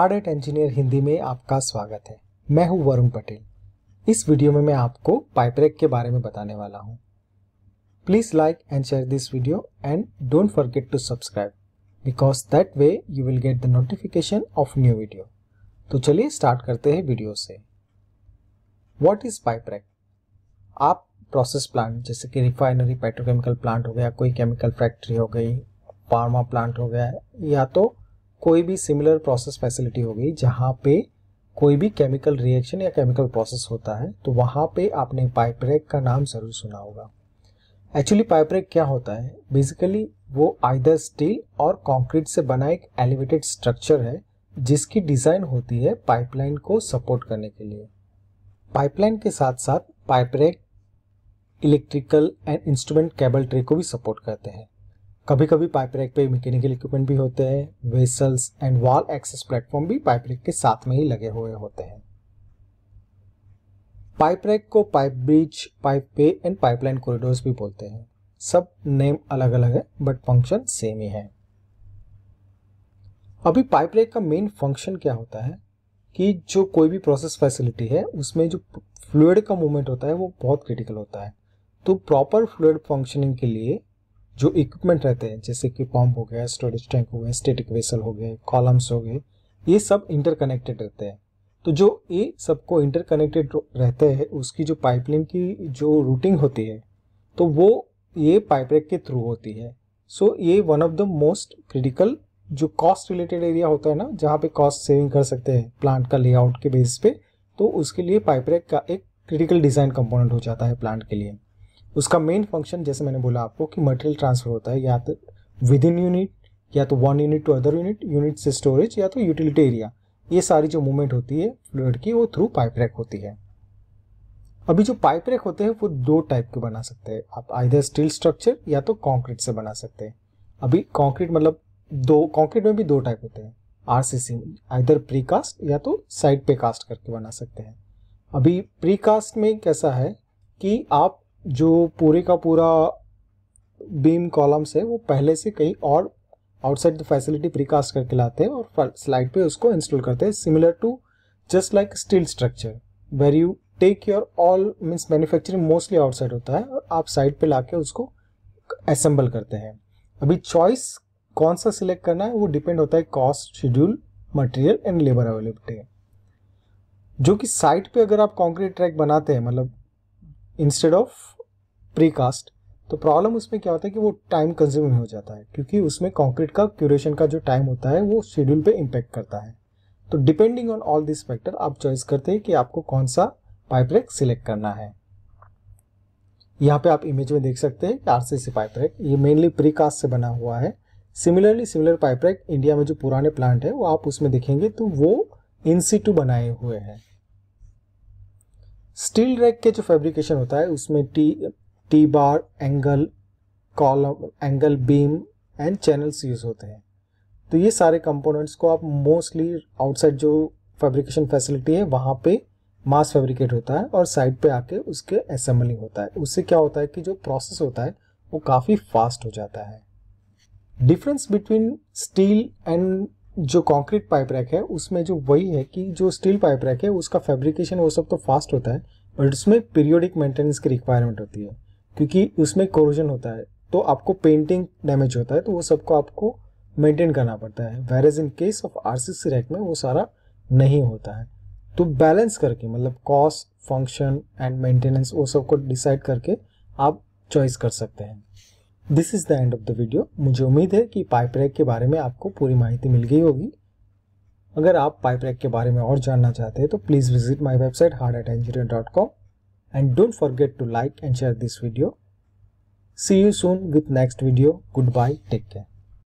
hard hat engineer Hindi में आपका स्वागत है मैं हूं वरुण पटेल इस वीडियो में मैं आपको पाइपरेक के बारे में बताने वाला हूं please like and share this video and don't forget to subscribe because that way you will get the notification of new video तो चलिए स्टार्ट करते हैं वीडियो से वॉट इज पाइपरेक आप प्रोसेस प्लांट जैसे कि रिफाइनरी पेट्रोकेमिकल प्लांट हो गया कोई केमिकल फैक्ट्री हो गई फार्मा प्लांट हो गया या तो कोई भी सिमिलर प्रोसेस फैसिलिटी हो गई जहाँ पे कोई भी केमिकल रिएक्शन या केमिकल प्रोसेस होता है तो वहाँ पे आपने पाइपरेक का नाम ज़रूर सुना होगा एक्चुअली पाइपरेक क्या होता है बेसिकली वो आइदर स्टील और कंक्रीट से बना एक एलिवेटेड स्ट्रक्चर है जिसकी डिज़ाइन होती है पाइपलाइन को सपोर्ट करने के लिए पाइपलाइन के साथ साथ pipe rack electrical and instrument cable tray को भी सपोर्ट करते हैं कभी कभी पाइप रैक पे मैकेनिकल इक्विपमेंट भी होते हैं vessels and wall access platform भी पाइप रैक के साथ में ही लगे हुए होते हैं पाइप रैक को pipe bridge pipeway and pipeline corridor भी बोलते हैं सब नेम अलग अलग है बट फंक्शन सेम ही है अभी पाइप रैक का मेन फंक्शन क्या होता है कि जो कोई भी प्रोसेस फैसिलिटी है उसमें जो फ्लूड का मूवमेंट होता है वो बहुत क्रिटिकल होता है तो प्रॉपर फ्लूड फंक्शनिंग के लिए जो इक्विपमेंट रहते हैं जैसे कि पम्प हो गया स्टोरेज टैंक हो गया स्टेटिक वेसल हो गए कॉलम्स हो गए ये सब इंटरकनेक्टेड रहते हैं तो जो ये सबको इंटरकनेक्टेड रहते हैं उसकी जो पाइपलाइन की जो रूटिंग होती है तो वो ये पाइपरेक के थ्रू होती है सो so, ये one of the most critical जो कॉस्ट रिलेटेड एरिया होता है ना जहाँ पे कॉस्ट सेविंग कर सकते हैं प्लांट का लेआउट के बेस पे तो उसके लिए पाइपरेक का एक क्रिटिकल डिज़ाइन कंपोनेंट हो जाता है प्लांट के लिए उसका मेन फंक्शन जैसे मैंने बोला आपको कि मटेरियल ट्रांसफर होता है या तो विद इन यूनिट या तो one unit to other unit unit से स्टोरेज या तो यूटिलिटी एरिया ये सारी जो मूवमेंट होती है फ्लूड की वो थ्रू पाइप रैक होती है अभी जो पाइप रैक होते हैं वो दो टाइप के बना सकते हैं आप आइधर स्टील स्ट्रक्चर या तो कॉन्क्रीट से बना सकते हैं अभी कॉन्क्रीट मतलब दो कॉन्क्रीट में भी दो टाइप होते हैं R C C either precast या तो साइड पे कास्ट करके बना सकते हैं अभी प्री कास्ट में कैसा है कि आप जो पूरे का पूरा बीम कॉलम्स है वो पहले से कहीं और आउटसाइड द फैसिलिटी प्रीकास्ट करके लाते हैं और स्लाइड पे उसको इंस्टॉल करते हैं similar to just like steel structure where you take your all means manufacturing mostly outside होता है और आप साइड पे लाके उसको असेंबल करते हैं अभी चॉइस कौन सा सिलेक्ट करना है वो डिपेंड होता है cost schedule material and labour availability जो कि साइट पे अगर आप कंक्रीट ट्रैक बनाते हैं मतलब इंस्टेड ऑफ प्रीकास्ट तो प्रॉब्लम उसमें क्या होता है कि वो टाइम कंज्यूमिंग हो जाता है क्योंकि उसमें कंक्रीट का क्यूरेशन का जो टाइम होता है वो शेड्यूल पे इम्पेक्ट करता है तो depending on all this factor आप चॉइस करते हैं कि आपको कौन सा पाइप रैक सिलेक्ट करना है यहाँ पे आप इमेज में देख सकते हैं कि आरसीसी पाइप रैक ये मेनली प्रीकास्ट से बना हुआ है similarly similar pipe rack India में जो पुराने प्लांट है वो आप उसमें देखेंगे तो वो इन टू बनाए हुए हैं स्टील रैक के जो फैब्रिकेशन होता है उसमें T T bar angle column angle beam and channels use होते हैं तो ये सारे कंपोनेंट्स को आप मोस्टली आउटसाइड जो फैब्रिकेशन फैसिलिटी है वहाँ पे मास फैब्रिकेट होता है और साइड पे आके उसके असेंबलिंग होता है उससे क्या होता है कि जो प्रोसेस होता है वो काफ़ी फास्ट हो जाता है डिफरेंस बिटवीन स्टील एंड जो कंक्रीट पाइप रैक है उसमें जो वही है कि जो स्टील पाइप रैक है उसका फैब्रिकेशन वो सब तो फास्ट होता है बट उसमें पीरियोडिक मेंटेनेंस की रिक्वायरमेंट होती है क्योंकि उसमें कोरोजन होता है तो आपको पेंटिंग डैमेज होता है तो वो सबको आपको मेंटेन करना पड़ता है where in case of R rack में वो सारा नहीं होता है तो बैलेंस करके मतलब कॉस्ट फंक्शन एंड मेंटेनेंस वो सबको डिसाइड करके आप चॉइस कर सकते हैं this is the end of the video मुझे उम्मीद है कि पाइप रैक के बारे में आपको पूरी माहिती मिल गई होगी अगर आप पाइप रैक के बारे में और जानना चाहते हैं तो please visit my website hard hat engineer dot com and don't forget to like and share this video see you soon with next video goodbye take care